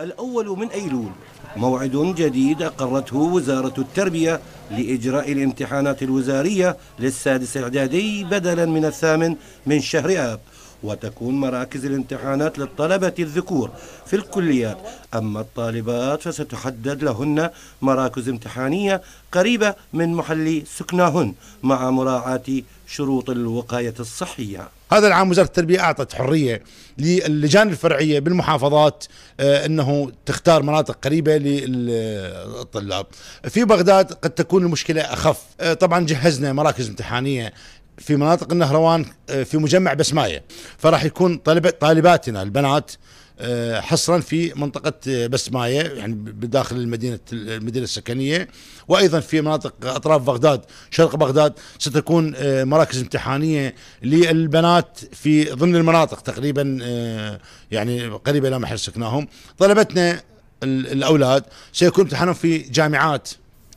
الأول من أيلول موعد جديد أقرته وزارة التربية لإجراء الامتحانات الوزارية للسادس الإعدادي بدلا من الثامن من شهر آب وتكون مراكز الامتحانات للطلبة الذكور في الكليات أما الطالبات فستحدد لهن مراكز امتحانية قريبة من محل سكناهن مع مراعاة شروط الوقاية الصحية هذا العام وزارة التربية أعطت حرية للجان الفرعية بالمحافظات آه، أنه تختار مناطق قريبة للطلاب في بغداد قد تكون المشكلة أخف آه، طبعا جهزنا مراكز امتحانية في مناطق النهروان آه، في مجمع بسمايه فراح يكون طالباتنا البنات آه، حصرا في منطقة آه، بسماية يعني بداخل المدينة المدينة السكنية وأيضا في مناطق أطراف بغداد شرق بغداد ستكون مراكز امتحانية للبنات في ضمن المناطق تقريبا يعني قريبة إلى محل سكناهم طلبتنا الأولاد سيكون امتحانهم في جامعات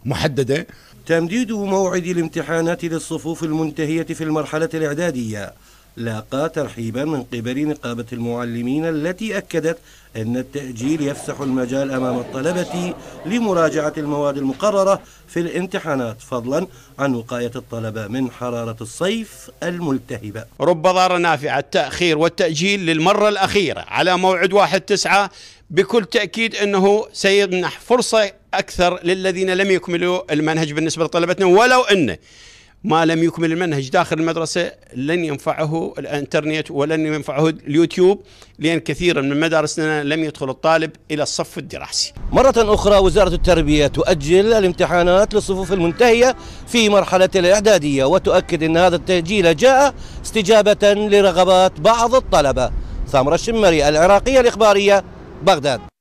محددة تمديد موعد الامتحانات للصفوف المنتهية في المرحلة الإعدادية لاقى ترحيبا من قبل نقابة المعلمين التي أكدت أن التأجيل يفسح المجال أمام الطلبة لمراجعة المواد المقررة في الامتحانات فضلا عن وقاية الطلبة من حرارة الصيف الملتهبة رب ضارة نافعة التأخير والتأجيل للمرة الأخيرة على موعد واحد تسعة بكل تأكيد أنه سيمنح فرصة أكثر للذين لم يكملوا المنهج بالنسبة لطلبتنا ولو أنه ما لم يكمل المنهج داخل المدرسة لن ينفعه الانترنت ولن ينفعه اليوتيوب لأن كثيرا من مدارسنا لم يدخل الطالب إلى الصف الدراسي مرة أخرى وزارة التربية تؤجل الامتحانات للصفوف المنتهية في مرحلة الإعدادية وتؤكد أن هذا التأجيل جاء استجابة لرغبات بعض الطلبة ثامر الشمري العراقية الإخبارية بغداد